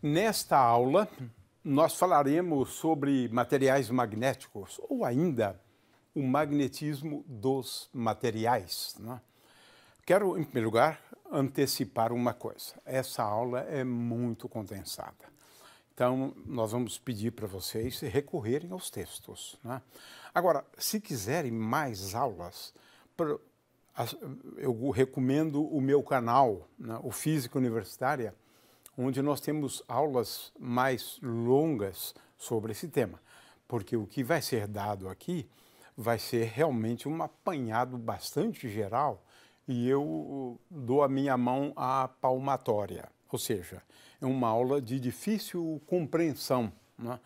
Nesta aula, nós falaremos sobre materiais magnéticos ou ainda o magnetismo dos materiais. Né? Quero, em primeiro lugar, antecipar uma coisa: essa aula é muito condensada. Então, nós vamos pedir para vocês recorrerem aos textos. Né? Agora, se quiserem mais aulas, eu recomendo o meu canal, né? o Física Universitária onde nós temos aulas mais longas sobre esse tema, porque o que vai ser dado aqui vai ser realmente um apanhado bastante geral e eu dou a minha mão à palmatória, ou seja, é uma aula de difícil compreensão, né,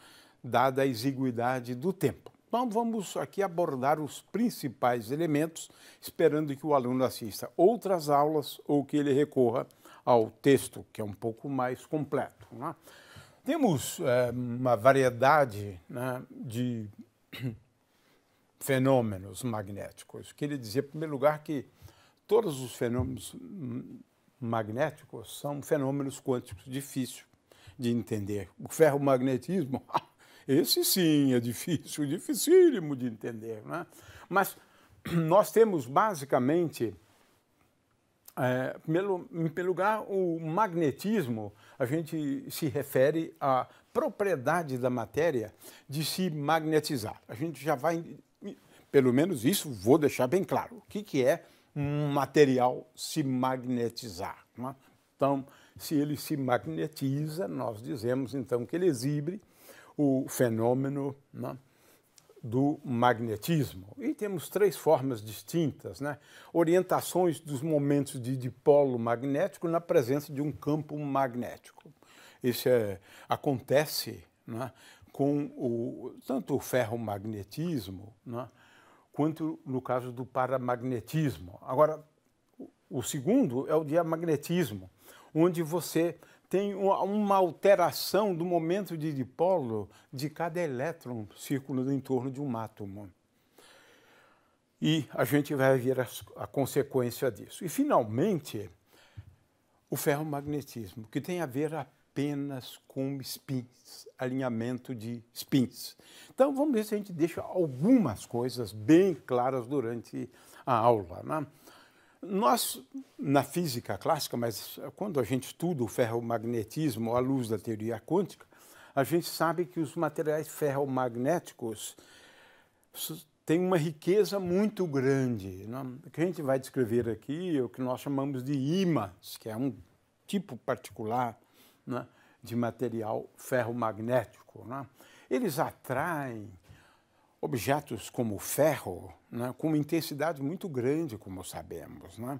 dada a exiguidade do tempo. Então, vamos aqui abordar os principais elementos, esperando que o aluno assista outras aulas ou que ele recorra ao texto, que é um pouco mais completo. Né? Temos é, uma variedade né, de fenômenos magnéticos. queria dizer, em primeiro lugar, que todos os fenômenos hum, magnéticos são fenômenos quânticos difíceis de entender. O ferromagnetismo, esse sim é difícil, dificílimo de entender. Né? Mas nós temos basicamente é, pelo, em primeiro lugar, o magnetismo, a gente se refere à propriedade da matéria de se magnetizar. A gente já vai, pelo menos isso vou deixar bem claro, o que, que é um material se magnetizar. É? Então, se ele se magnetiza, nós dizemos então que ele exibe o fenômeno do magnetismo. E temos três formas distintas, né? Orientações dos momentos de dipolo magnético na presença de um campo magnético. Isso é, acontece né, com o, tanto o ferromagnetismo né, quanto no caso do paramagnetismo. Agora, o segundo é o diamagnetismo, onde você tem uma alteração do momento de dipolo de cada elétron circulando em torno de um átomo. E a gente vai ver a, a consequência disso. E, finalmente, o ferromagnetismo, que tem a ver apenas com spins, alinhamento de spins. Então, vamos ver se a gente deixa algumas coisas bem claras durante a aula. Né? Nós, na física clássica, mas quando a gente estuda o ferromagnetismo à luz da teoria quântica, a gente sabe que os materiais ferromagnéticos têm uma riqueza muito grande. Né? O que a gente vai descrever aqui é o que nós chamamos de ímãs, que é um tipo particular né, de material ferromagnético. Né? Eles atraem objetos como ferro, né, com uma intensidade muito grande, como sabemos. Né?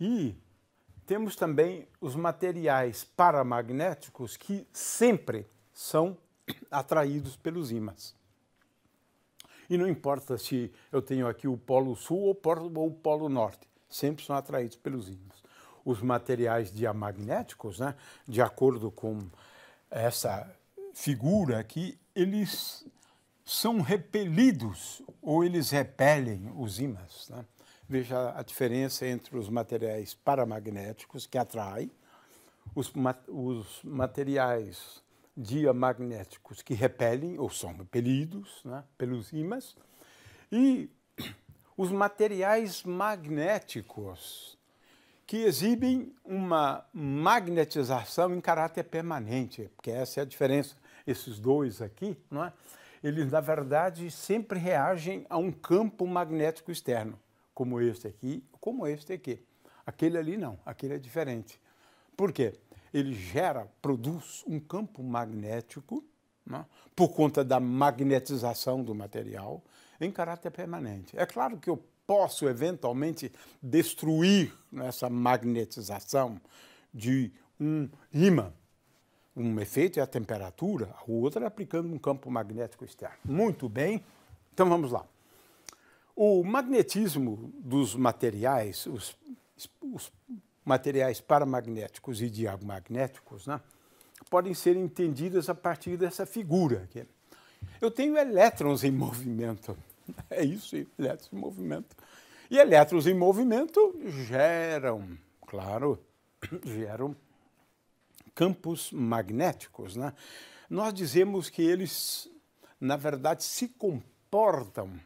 E temos também os materiais paramagnéticos que sempre são atraídos pelos ímãs. E não importa se eu tenho aqui o polo sul ou o polo norte, sempre são atraídos pelos ímãs. Os materiais diamagnéticos, né, de acordo com essa figura aqui, eles são repelidos ou eles repelem os ímãs. Né? Veja a diferença entre os materiais paramagnéticos, que atraem, os, ma os materiais diamagnéticos, que repelem ou são repelidos né, pelos ímãs, e os materiais magnéticos, que exibem uma magnetização em caráter permanente, porque essa é a diferença, esses dois aqui, não é? eles, na verdade, sempre reagem a um campo magnético externo, como este aqui, como este aqui. Aquele ali não, aquele é diferente. Por quê? Ele gera, produz um campo magnético, né, por conta da magnetização do material, em caráter permanente. É claro que eu posso, eventualmente, destruir essa magnetização de um ímã, um efeito é a temperatura, o outro é aplicando um campo magnético externo. Muito bem, então vamos lá. O magnetismo dos materiais, os, os materiais paramagnéticos e diamagnéticos, né, podem ser entendidos a partir dessa figura. Aqui. Eu tenho elétrons em movimento. É isso, elétrons em movimento. E elétrons em movimento geram, claro, geram campos magnéticos, né? nós dizemos que eles, na verdade, se comportam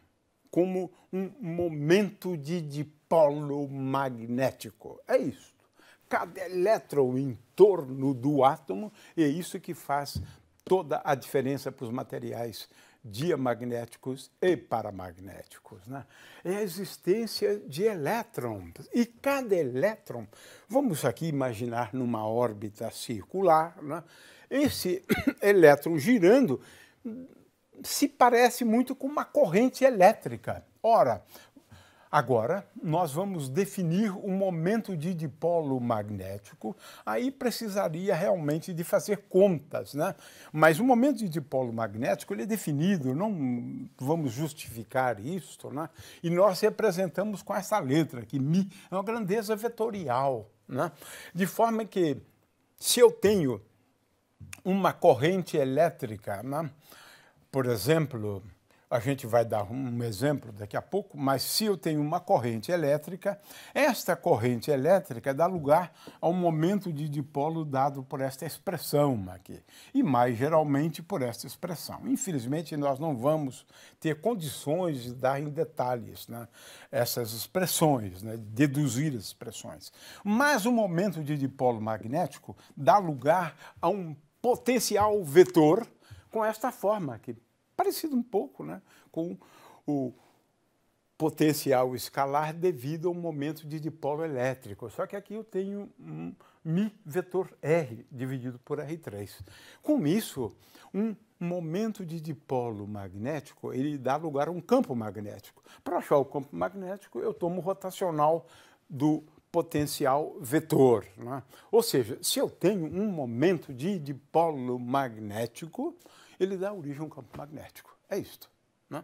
como um momento de dipolo magnético. É isso. Cada elétron em torno do átomo, é isso que faz toda a diferença para os materiais diamagnéticos e paramagnéticos. Né? É a existência de elétrons. E cada elétron, vamos aqui imaginar numa órbita circular, né? esse elétron girando se parece muito com uma corrente elétrica. Ora, Agora, nós vamos definir o momento de dipolo magnético. Aí precisaria realmente de fazer contas, né? Mas o momento de dipolo magnético ele é definido, não vamos justificar isso, né? E nós representamos com essa letra que mi é uma grandeza vetorial, né? De forma que se eu tenho uma corrente elétrica, né? por exemplo, a gente vai dar um exemplo daqui a pouco, mas se eu tenho uma corrente elétrica, esta corrente elétrica dá lugar a um momento de dipolo dado por esta expressão aqui, e mais geralmente por esta expressão. Infelizmente, nós não vamos ter condições de dar em detalhes né, essas expressões, né, deduzir as expressões. Mas o momento de dipolo magnético dá lugar a um potencial vetor com esta forma aqui parecido um pouco né, com o potencial escalar devido ao momento de dipolo elétrico. Só que aqui eu tenho um mi vetor R dividido por R3. Com isso, um momento de dipolo magnético, ele dá lugar a um campo magnético. Para achar o campo magnético, eu tomo o rotacional do potencial vetor. Né? Ou seja, se eu tenho um momento de dipolo magnético, ele dá origem a um campo magnético. É isto. Né?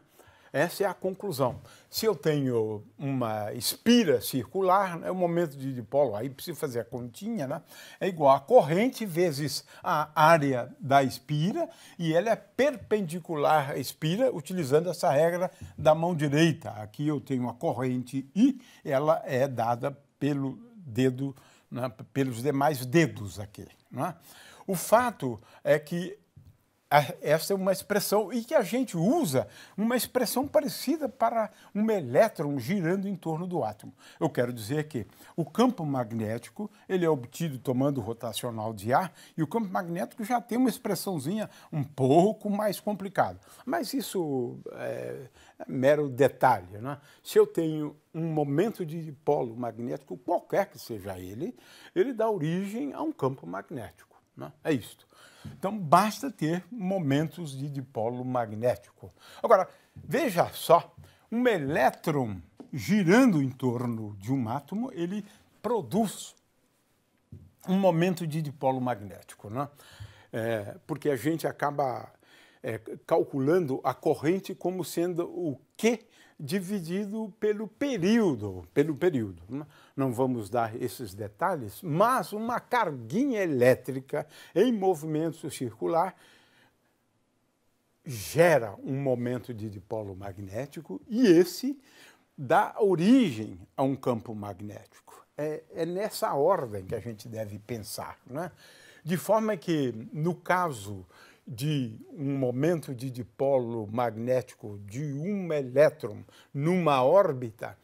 Essa é a conclusão. Se eu tenho uma espira circular, é né, o momento de dipolo, aí preciso fazer a continha, né? É igual a corrente vezes a área da espira e ela é perpendicular à espira, utilizando essa regra da mão direita. Aqui eu tenho a corrente I, ela é dada pelo dedo, né, pelos demais dedos aqui. Né? O fato é que essa é uma expressão e que a gente usa uma expressão parecida para um elétron girando em torno do átomo. Eu quero dizer que o campo magnético ele é obtido tomando o rotacional de ar e o campo magnético já tem uma expressãozinha um pouco mais complicada. Mas isso é mero detalhe, né? Se eu tenho um momento de polo magnético qualquer que seja ele, ele dá origem a um campo magnético, né? É isto. Então, basta ter momentos de dipolo magnético. Agora, veja só, um elétron girando em torno de um átomo, ele produz um momento de dipolo magnético, né? É, porque a gente acaba é, calculando a corrente como sendo o quê? dividido pelo período, pelo período. Não vamos dar esses detalhes, mas uma carguinha elétrica em movimento circular gera um momento de dipolo magnético e esse dá origem a um campo magnético. É, é nessa ordem que a gente deve pensar, né? De forma que, no caso de um momento de dipolo magnético de um elétron numa órbita,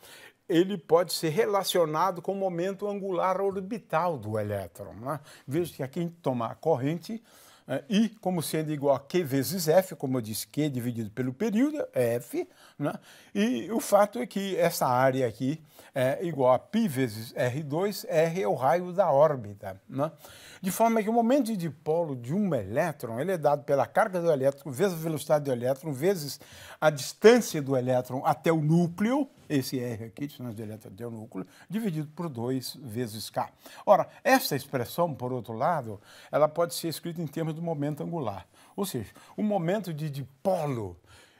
ele pode ser relacionado com o momento angular orbital do elétron. Né? Veja que aqui a gente toma a corrente eh, e I como sendo igual a Q vezes F, como eu disse, Q dividido pelo período, F. Né? E o fato é que essa área aqui é igual a π vezes R2, R é o raio da órbita. Né? De forma que o momento de dipolo de um elétron ele é dado pela carga do elétron vezes a velocidade do elétron vezes a distância do elétron até o núcleo, esse R aqui, distância do elétron até o núcleo, dividido por 2 vezes K. Ora, essa expressão, por outro lado, ela pode ser escrita em termos do momento angular. Ou seja, o momento de dipolo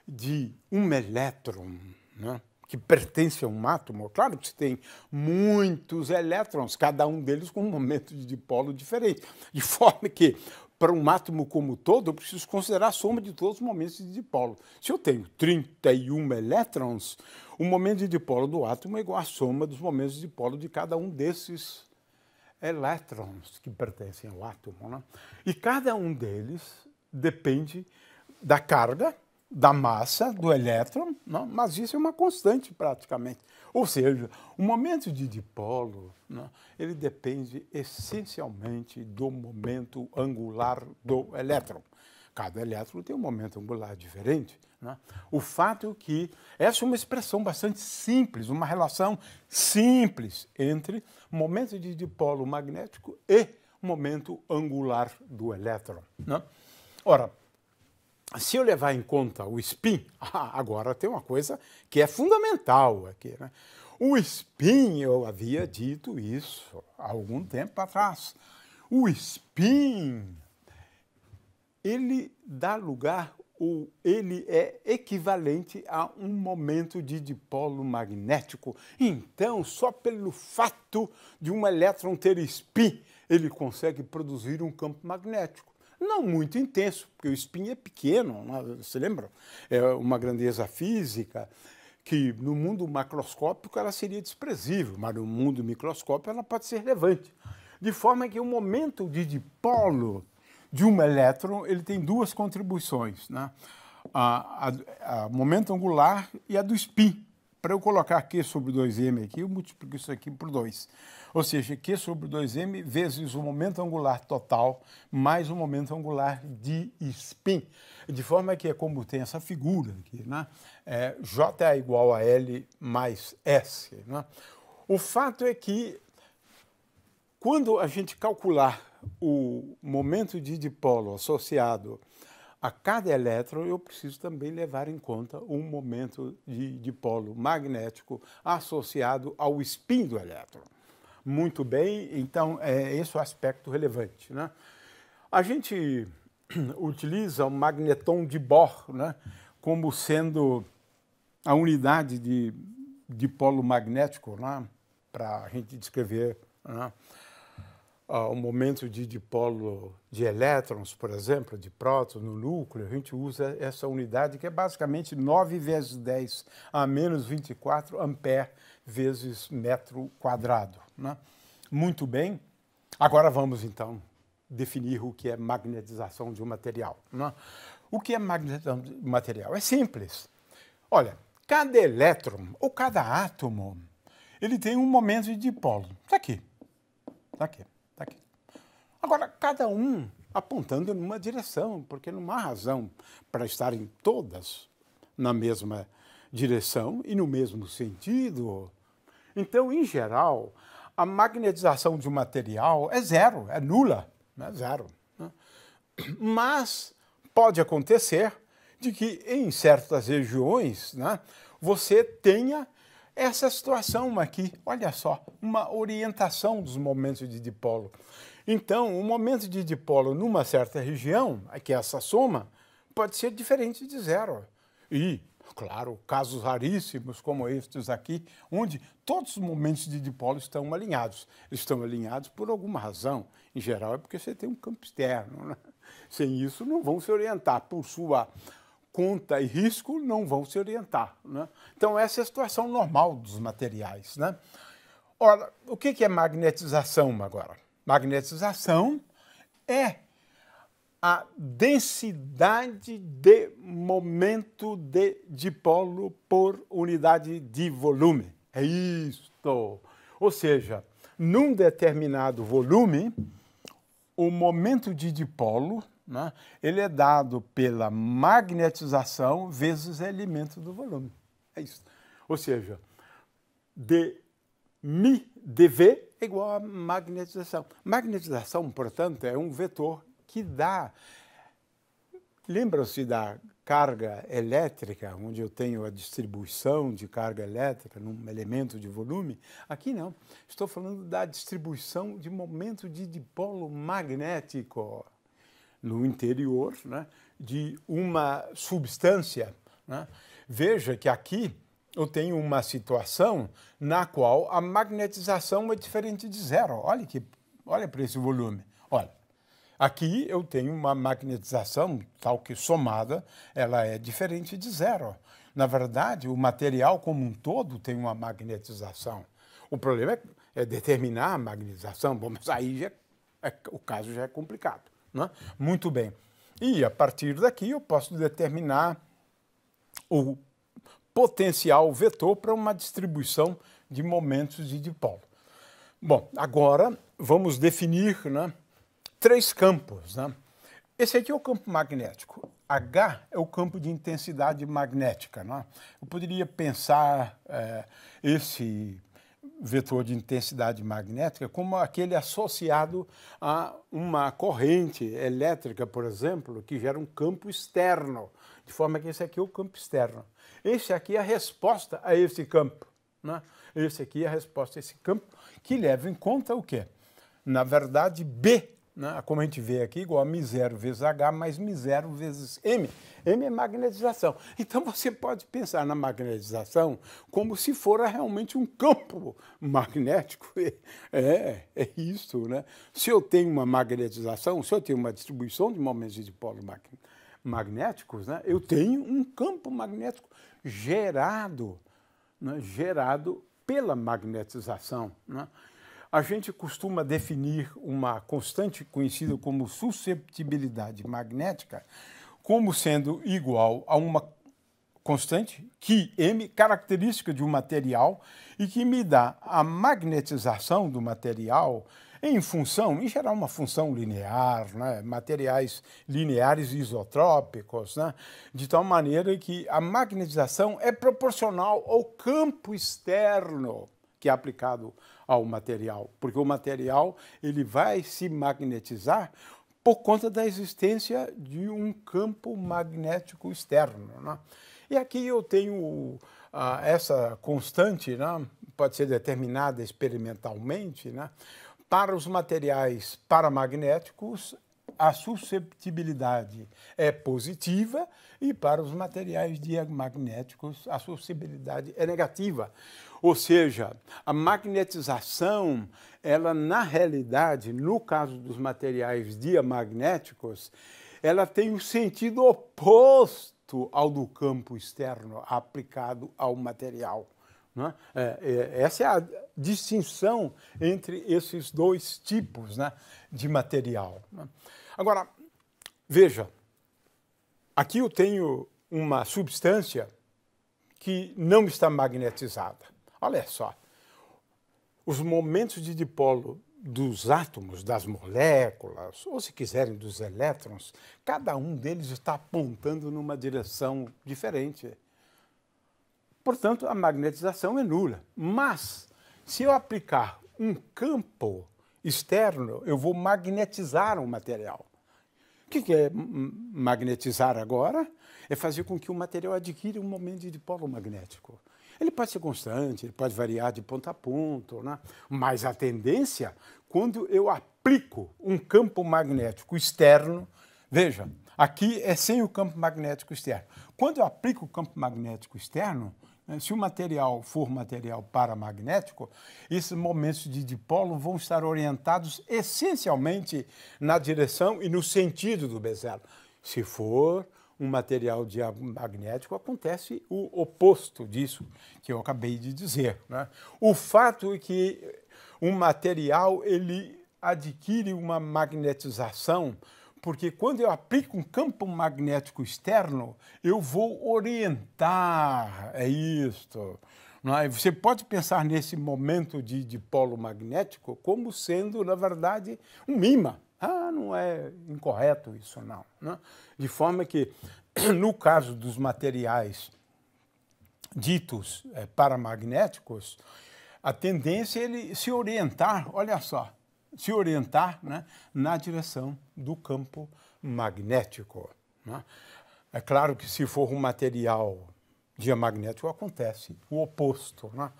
de um elétron, né? que pertence a um átomo, claro que você tem muitos elétrons, cada um deles com um momento de dipolo diferente, de forma que para um átomo como todo, eu preciso considerar a soma de todos os momentos de dipolo. Se eu tenho 31 elétrons, o momento de dipolo do átomo é igual à soma dos momentos de dipolo de cada um desses elétrons que pertencem ao átomo. Né? E cada um deles depende da carga da massa do elétron, não? mas isso é uma constante praticamente. Ou seja, o momento de dipolo não? ele depende essencialmente do momento angular do elétron. Cada elétron tem um momento angular diferente. É? O fato é que essa é uma expressão bastante simples, uma relação simples entre momento de dipolo magnético e momento angular do elétron. É? Ora, se eu levar em conta o spin, agora tem uma coisa que é fundamental aqui. Né? O spin, eu havia dito isso há algum tempo atrás. O spin, ele dá lugar ou ele é equivalente a um momento de dipolo magnético. Então, só pelo fato de um elétron ter spin, ele consegue produzir um campo magnético não muito intenso, porque o espinho é pequeno, né? você lembra? É uma grandeza física que no mundo macroscópico ela seria desprezível, mas no mundo microscópico ela pode ser relevante. De forma que o momento de dipolo de um elétron ele tem duas contribuições, né? a, a, a momento angular e a do spin. Para eu colocar Q sobre 2m aqui, eu multiplico isso aqui por 2. Ou seja, Q sobre 2m vezes o momento angular total mais o momento angular de spin. De forma que é como tem essa figura aqui, né? É, J é igual a L mais S. Né? O fato é que quando a gente calcular o momento de dipolo associado a cada elétron eu preciso também levar em conta um momento de, dipolo polo magnético associado ao spin do elétron. Muito bem, então é esse é o aspecto relevante. Né? A gente utiliza o magneton de Bohr né, como sendo a unidade de, de polo magnético né, para a gente descrever. Né? Ah, o momento de dipolo de elétrons, por exemplo, de prótons no núcleo, a gente usa essa unidade que é basicamente 9 vezes 10 a menos 24 ampere vezes metro quadrado. Né? Muito bem, agora vamos então definir o que é magnetização de um material. Né? O que é magnetização de um material? É simples. Olha, cada elétron ou cada átomo, ele tem um momento de dipolo. Está aqui. Está aqui. Agora, cada um apontando numa direção, porque não há razão para estarem todas na mesma direção e no mesmo sentido. Então, em geral, a magnetização de um material é zero, é nula, é zero. Né? Mas pode acontecer de que em certas regiões né, você tenha essa situação aqui, olha só, uma orientação dos momentos de dipolo. Então, o momento de dipolo numa certa região, é que é essa soma, pode ser diferente de zero. E, claro, casos raríssimos como estes aqui, onde todos os momentos de dipolo estão alinhados. Eles estão alinhados por alguma razão. Em geral, é porque você tem um campo externo. Né? Sem isso, não vão se orientar. Por sua conta e risco, não vão se orientar. Né? Então, essa é a situação normal dos materiais. Né? Ora, o que é magnetização agora? magnetização é a densidade de momento de dipolo por unidade de volume. É isto. Ou seja, num determinado volume, o momento de dipolo né, ele é dado pela magnetização vezes elemento do volume. É isso. Ou seja, de Mi dV é igual a magnetização. Magnetização, portanto, é um vetor que dá. Lembram-se da carga elétrica, onde eu tenho a distribuição de carga elétrica num elemento de volume? Aqui não. Estou falando da distribuição de momento de dipolo magnético no interior né, de uma substância. Né? Veja que aqui eu tenho uma situação na qual a magnetização é diferente de zero. Olha, que, olha para esse volume. Olha, aqui eu tenho uma magnetização tal que somada, ela é diferente de zero. Na verdade, o material como um todo tem uma magnetização. O problema é, é determinar a magnetização. Bom, mas aí já, é, o caso já é complicado. Né? Muito bem. E a partir daqui eu posso determinar o potencial vetor para uma distribuição de momentos e de dipolo. Bom, agora vamos definir né, três campos. Né? Esse aqui é o campo magnético. H é o campo de intensidade magnética. Né? Eu poderia pensar é, esse vetor de intensidade magnética como aquele associado a uma corrente elétrica, por exemplo, que gera um campo externo, de forma que esse aqui é o campo externo. Esse aqui é a resposta a esse campo. Né? Esse aqui é a resposta a esse campo, que leva em conta o quê? Na verdade, B, né? como a gente vê aqui, igual a mi 0 vezes H mais mi 0 vezes M. M é magnetização. Então você pode pensar na magnetização como se fora realmente um campo magnético. É, é isso, né? Se eu tenho uma magnetização, se eu tenho uma distribuição de momentos de polo magnéticos, né? eu tenho um campo magnético gerado, né, gerado pela magnetização. Né? A gente costuma definir uma constante conhecida como susceptibilidade magnética como sendo igual a uma constante que m característica de um material e que me dá a magnetização do material em função, em geral, uma função linear, né? materiais lineares isotrópicos, né? de tal maneira que a magnetização é proporcional ao campo externo que é aplicado ao material, porque o material ele vai se magnetizar por conta da existência de um campo magnético externo. Né? E aqui eu tenho ah, essa constante, né? pode ser determinada experimentalmente, né? Para os materiais paramagnéticos, a susceptibilidade é positiva e para os materiais diamagnéticos a susceptibilidade é negativa. Ou seja, a magnetização, ela na realidade, no caso dos materiais diamagnéticos, ela tem o um sentido oposto ao do campo externo aplicado ao material. É? É, é, essa é a distinção entre esses dois tipos né, de material. Né? Agora, veja, aqui eu tenho uma substância que não está magnetizada. Olha só, os momentos de dipolo dos átomos, das moléculas, ou se quiserem, dos elétrons, cada um deles está apontando numa direção diferente. Portanto, a magnetização é nula. Mas, se eu aplicar um campo externo, eu vou magnetizar um material. O que é magnetizar agora? É fazer com que o material adquira um momento de polo magnético. Ele pode ser constante, ele pode variar de ponto a ponto, né? mas a tendência, quando eu aplico um campo magnético externo, veja, aqui é sem o campo magnético externo. Quando eu aplico o campo magnético externo, né? Se o material for material paramagnético, esses momentos de dipolo vão estar orientados essencialmente na direção e no sentido do bezelo. Se for um material diamagnético, acontece o oposto disso que eu acabei de dizer. Né? O fato é que um material ele adquire uma magnetização porque quando eu aplico um campo magnético externo, eu vou orientar, é isto. É? Você pode pensar nesse momento de, dipolo polo magnético como sendo, na verdade, um imã. Ah, não é incorreto isso, não. Né? De forma que, no caso dos materiais ditos é, paramagnéticos, a tendência é ele se orientar, olha só, se orientar né, na direção do campo magnético. Né? É claro que se for um material diamagnético, acontece o oposto. Né?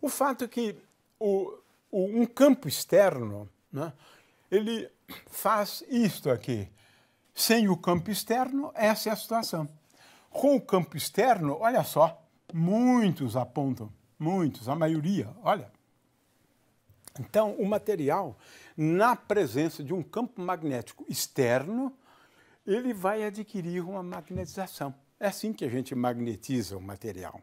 O fato é que o, o, um campo externo, né, ele faz isto aqui. Sem o campo externo, essa é a situação. Com o campo externo, olha só, muitos apontam, muitos, a maioria, olha, então, o material, na presença de um campo magnético externo, ele vai adquirir uma magnetização. É assim que a gente magnetiza o material.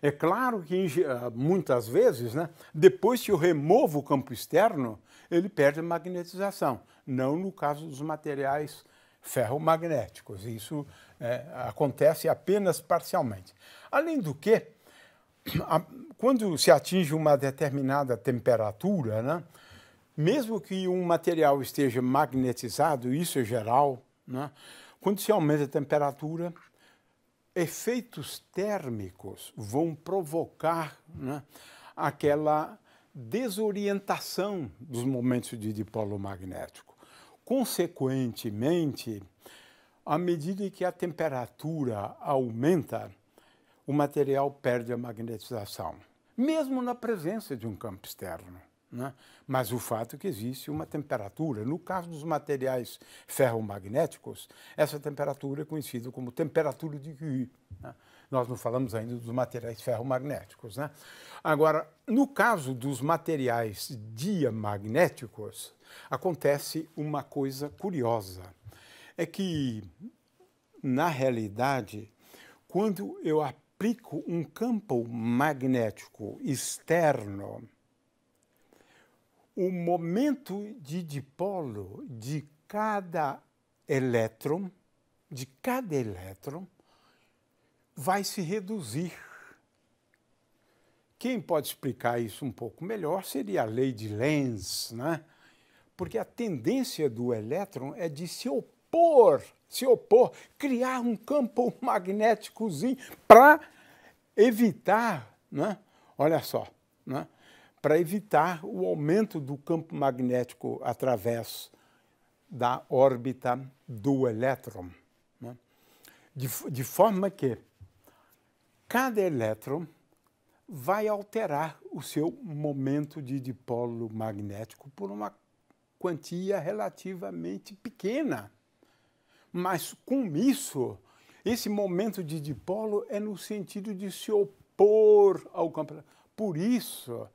É claro que ah, muitas vezes, né, depois que eu removo o campo externo, ele perde a magnetização. Não no caso dos materiais ferromagnéticos. Isso é, acontece apenas parcialmente. Além do que, a, quando se atinge uma determinada temperatura, né, mesmo que um material esteja magnetizado, isso é geral, né, quando se aumenta a temperatura, efeitos térmicos vão provocar né, aquela desorientação dos momentos de dipolo magnético. Consequentemente, à medida que a temperatura aumenta, o material perde a magnetização mesmo na presença de um campo externo. Né? Mas o fato é que existe uma temperatura. No caso dos materiais ferromagnéticos, essa temperatura é conhecida como temperatura de QI. Né? Nós não falamos ainda dos materiais ferromagnéticos. Né? Agora, no caso dos materiais diamagnéticos, acontece uma coisa curiosa. É que, na realidade, quando eu aplico aplico um campo magnético externo, o momento de dipolo de cada elétron, de cada elétron, vai se reduzir. Quem pode explicar isso um pouco melhor seria a lei de Lenz, né? porque a tendência do elétron é de se opor opor, se opor, criar um campo magnéticozinho para evitar, né? olha só, né? para evitar o aumento do campo magnético através da órbita do elétron. Né? De, de forma que cada elétron vai alterar o seu momento de dipolo magnético por uma quantia relativamente pequena. Mas com isso, esse momento de dipolo é no sentido de se opor ao campo. Por isso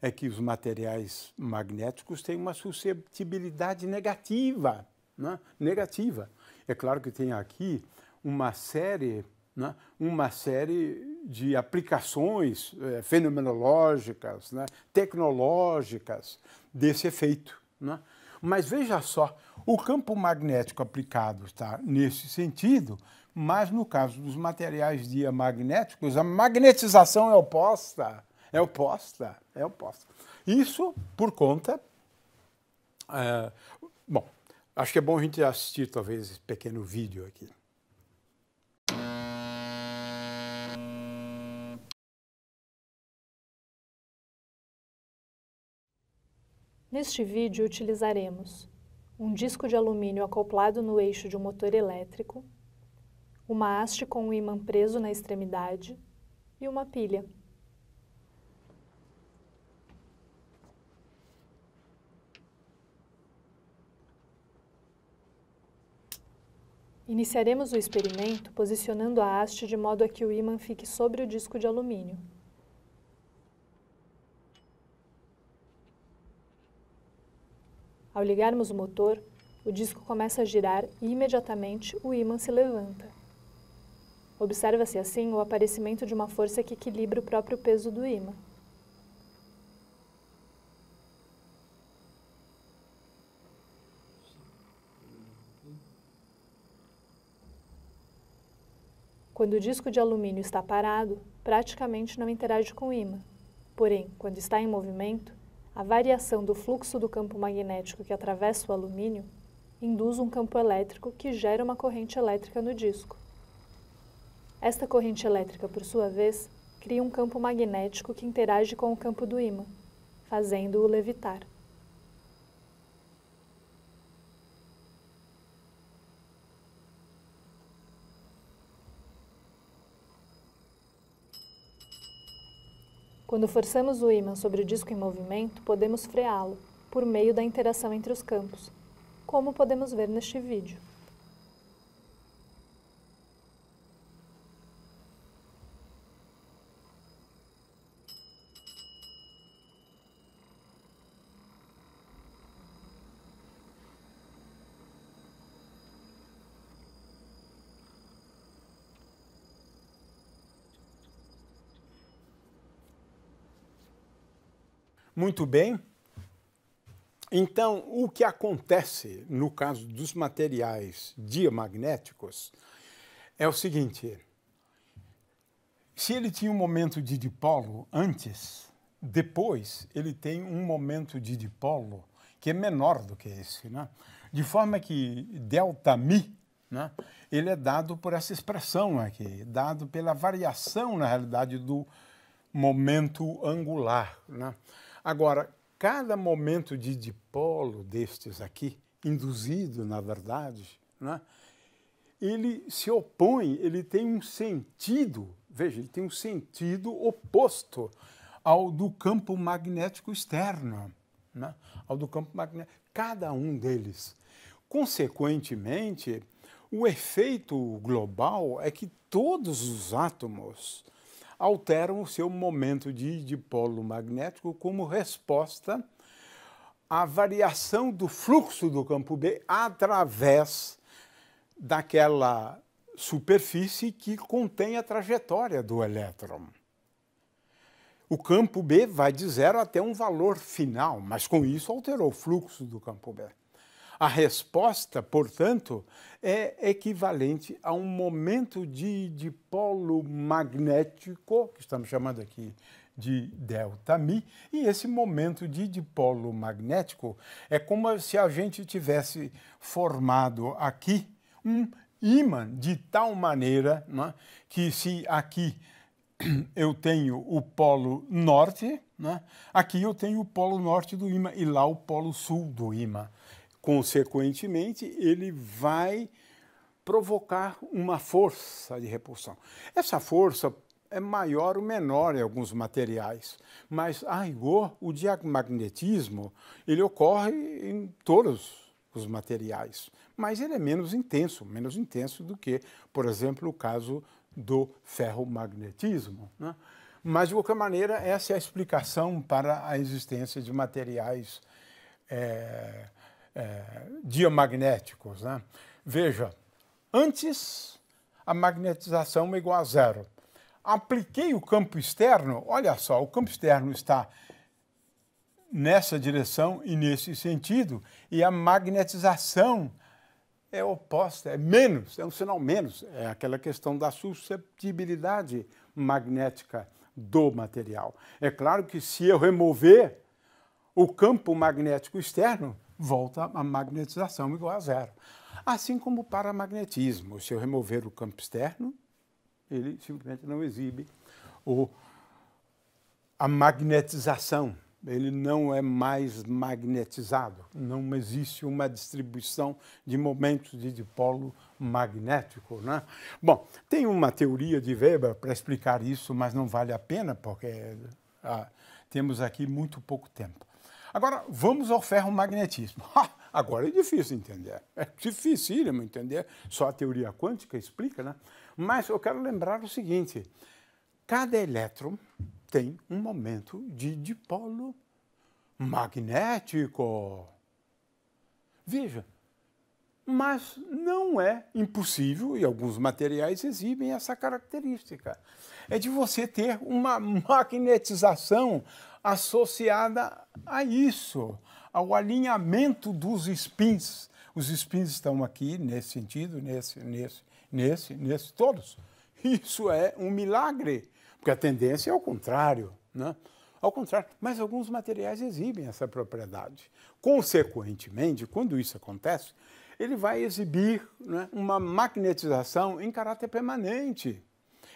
é que os materiais magnéticos têm uma susceptibilidade negativa. Né? Negativa. É claro que tem aqui uma série, né? uma série de aplicações é, fenomenológicas, né? tecnológicas desse efeito. Né? Mas veja só, o campo magnético aplicado está nesse sentido, mas no caso dos materiais diamagnéticos, a magnetização é oposta. É oposta, é oposta. Isso por conta. É, bom, acho que é bom a gente assistir talvez esse pequeno vídeo aqui. Neste vídeo utilizaremos um disco de alumínio acoplado no eixo de um motor elétrico, uma haste com um ímã preso na extremidade e uma pilha. Iniciaremos o experimento posicionando a haste de modo a que o ímã fique sobre o disco de alumínio. Ao ligarmos o motor, o disco começa a girar e imediatamente o ímã se levanta. Observa-se assim o aparecimento de uma força que equilibra o próprio peso do ímã. Quando o disco de alumínio está parado, praticamente não interage com o ímã. Porém, quando está em movimento, a variação do fluxo do campo magnético que atravessa o alumínio induz um campo elétrico que gera uma corrente elétrica no disco. Esta corrente elétrica, por sua vez, cria um campo magnético que interage com o campo do ímã, fazendo-o levitar. Quando forçamos o ímã sobre o disco em movimento, podemos freá-lo, por meio da interação entre os campos, como podemos ver neste vídeo. Muito bem. Então, o que acontece no caso dos materiais diamagnéticos é o seguinte: se ele tinha um momento de dipolo antes, depois ele tem um momento de dipolo que é menor do que esse, né? De forma que delta mi, né? Ele é dado por essa expressão aqui, dado pela variação na realidade do momento angular, né? Agora, cada momento de dipolo destes aqui, induzido, na verdade, né, ele se opõe, ele tem um sentido, veja, ele tem um sentido oposto ao do campo magnético externo, né, ao do campo magnético, cada um deles. Consequentemente, o efeito global é que todos os átomos alteram o seu momento de dipolo magnético como resposta à variação do fluxo do campo B através daquela superfície que contém a trajetória do elétron. O campo B vai de zero até um valor final, mas com isso alterou o fluxo do campo B. A resposta, portanto, é equivalente a um momento de dipolo magnético, que estamos chamando aqui de delta-mi, e esse momento de dipolo magnético é como se a gente tivesse formado aqui um ímã de tal maneira né, que se aqui eu tenho o polo norte, né, aqui eu tenho o polo norte do ímã e lá o polo sul do ímã consequentemente, ele vai provocar uma força de repulsão. Essa força é maior ou menor em alguns materiais, mas a rigor o diamagnetismo ele ocorre em todos os materiais, mas ele é menos intenso, menos intenso do que, por exemplo, o caso do ferromagnetismo. Né? Mas de qualquer maneira essa é a explicação para a existência de materiais é, é, diamagnéticos. Né? Veja, antes a magnetização é igual a zero. Apliquei o campo externo, olha só, o campo externo está nessa direção e nesse sentido, e a magnetização é oposta, é menos, é um sinal menos. É aquela questão da susceptibilidade magnética do material. É claro que se eu remover o campo magnético externo, volta a magnetização igual a zero. Assim como o paramagnetismo, se eu remover o campo externo, ele simplesmente não exibe o, a magnetização. Ele não é mais magnetizado. Não existe uma distribuição de momentos de dipolo magnético. Né? Bom, tem uma teoria de Weber para explicar isso, mas não vale a pena, porque ah, temos aqui muito pouco tempo. Agora, vamos ao ferromagnetismo. Agora é difícil entender. É dificílimo entender. Só a teoria quântica explica, né? Mas eu quero lembrar o seguinte: cada elétron tem um momento de dipolo magnético. Veja, mas não é impossível, e alguns materiais exibem essa característica, é de você ter uma magnetização associada a isso, ao alinhamento dos spins. Os spins estão aqui nesse sentido, nesse, nesse, nesse, nesse, todos. Isso é um milagre, porque a tendência é ao contrário, né? Ao contrário, mas alguns materiais exibem essa propriedade. Consequentemente, quando isso acontece, ele vai exibir né, uma magnetização em caráter permanente.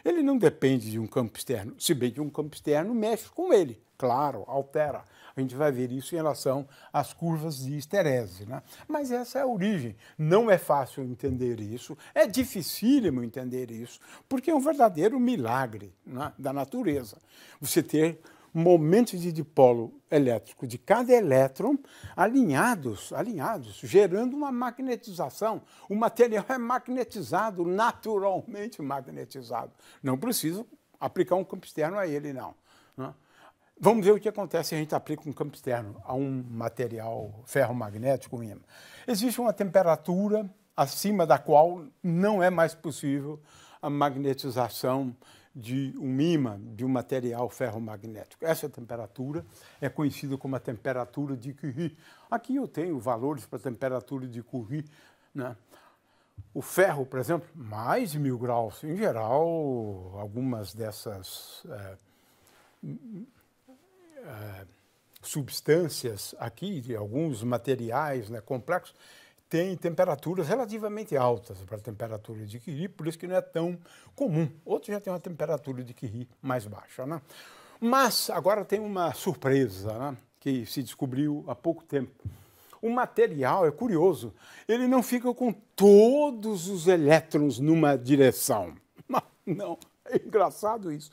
Ele não depende de um campo externo, se bem que um campo externo mexe com ele, claro, altera. A gente vai ver isso em relação às curvas de esterese. Né? Mas essa é a origem. Não é fácil entender isso, é dificílimo entender isso, porque é um verdadeiro milagre né, da natureza. Você ter momentos de dipolo elétrico de cada elétron alinhados, alinhados, gerando uma magnetização. O material é magnetizado, naturalmente magnetizado. Não preciso aplicar um campo externo a ele, não. Né? Vamos ver o que acontece se a gente aplica um campo externo a um material ferromagnético, um ímã. Existe uma temperatura acima da qual não é mais possível a magnetização de um imã de um material ferromagnético. Essa temperatura é conhecida como a temperatura de Curie. Aqui eu tenho valores para a temperatura de Curie. Né? O ferro, por exemplo, mais de mil graus. Em geral, algumas dessas é, é, substâncias aqui, de alguns materiais né, complexos, tem temperaturas relativamente altas para a temperatura de Curie, por isso que não é tão comum. Outros já têm uma temperatura de Curie mais baixa. Né? Mas agora tem uma surpresa né? que se descobriu há pouco tempo. O material é curioso, ele não fica com todos os elétrons numa direção. Não, é engraçado isso.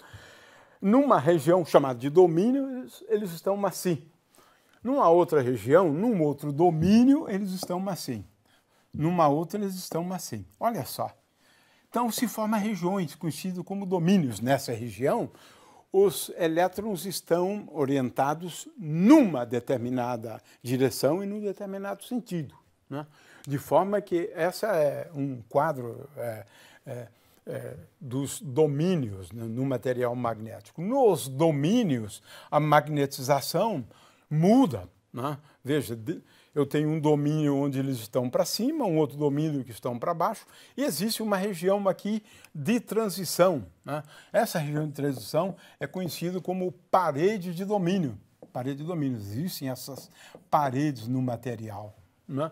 Numa região chamada de domínio, eles estão assim, numa outra região, num outro domínio, eles estão assim. Numa outra, eles estão assim. Olha só. Então se formam regiões, conhecidas como domínios. Nessa região, os elétrons estão orientados numa determinada direção e num determinado sentido. Né? De forma que essa é um quadro é, é, é, dos domínios né, no material magnético. Nos domínios, a magnetização muda. Né? Veja, eu tenho um domínio onde eles estão para cima, um outro domínio que estão para baixo, e existe uma região aqui de transição. Né? Essa região de transição é conhecida como parede de domínio. Parede de domínio, existem essas paredes no material. Né?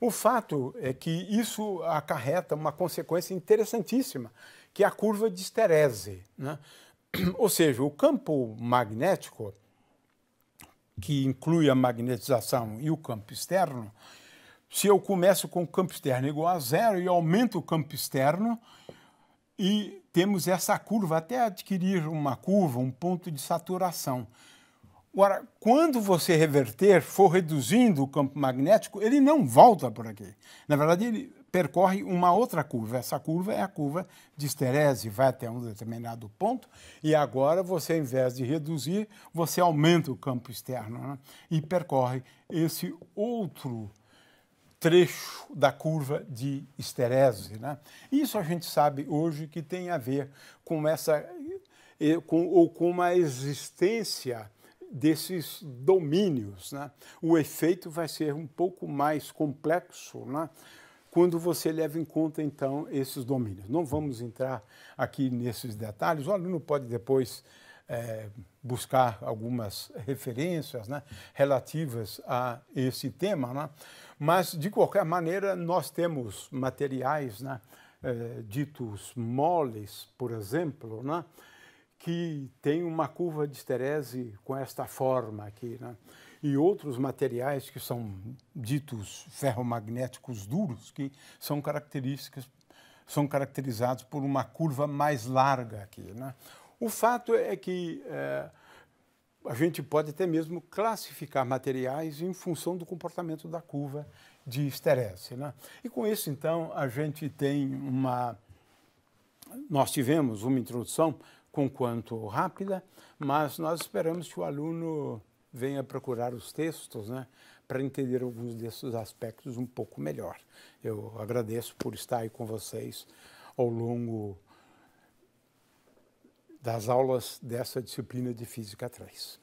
O fato é que isso acarreta uma consequência interessantíssima, que é a curva de esterese. Né? Ou seja, o campo magnético que inclui a magnetização e o campo externo, se eu começo com o campo externo igual a zero e aumento o campo externo, e temos essa curva até adquirir uma curva, um ponto de saturação. Agora, quando você reverter, for reduzindo o campo magnético, ele não volta por aqui. Na verdade, ele percorre uma outra curva. Essa curva é a curva de esterese, vai até um determinado ponto e agora você, ao invés de reduzir, você aumenta o campo externo né? e percorre esse outro trecho da curva de esterese. Né? Isso a gente sabe hoje que tem a ver com essa com, ou com a existência desses domínios. Né? O efeito vai ser um pouco mais complexo, né? quando você leva em conta, então, esses domínios. Não vamos entrar aqui nesses detalhes, o aluno pode depois é, buscar algumas referências né, relativas a esse tema, né? mas, de qualquer maneira, nós temos materiais né, é, ditos moles, por exemplo, né, que tem uma curva de esterese com esta forma aqui. Né? e outros materiais que são ditos ferromagnéticos duros, que são características são caracterizados por uma curva mais larga aqui. Né? O fato é que é, a gente pode até mesmo classificar materiais em função do comportamento da curva de esterese. Né? E com isso, então, a gente tem uma... Nós tivemos uma introdução com quanto rápida, mas nós esperamos que o aluno venha procurar os textos, né, para entender alguns desses aspectos um pouco melhor. Eu agradeço por estar aí com vocês ao longo das aulas dessa disciplina de Física 3.